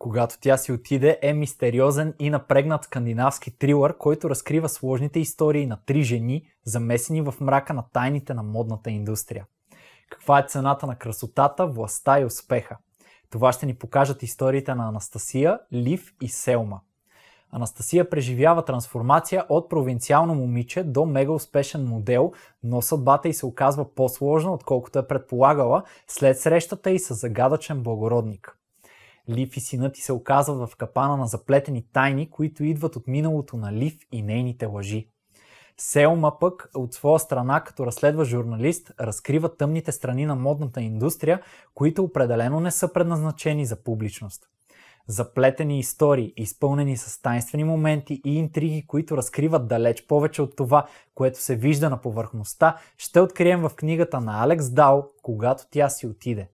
когато тя си отиде, е мистериозен и напрегнат скандинавски трилър, който разкрива сложните истории на три жени, замесени в мрака на тайните на модната индустрия. Каква е цената на красотата, властта и успеха? Това ще ни покажат историите на Анастасия, Лив и Селма. Анастасия преживява трансформация от провинциално момиче до мега успешен модел, но съдбата й се оказва по-сложна, отколкото е предполагала след срещата й с загадъчен благородник. Лив и синът ти се оказват в капана на заплетени тайни, които идват от миналото на Лив и нейните лъжи. Селма пък от своя страна, като разследва журналист, разкрива тъмните страни на модната индустрия, които определено не са предназначени за публичност. Заплетени истории, изпълнени с тайнствени моменти и интриги, които разкриват далеч повече от това, което се вижда на повърхността, ще открием в книгата на Алекс Дал, когато тя си отиде.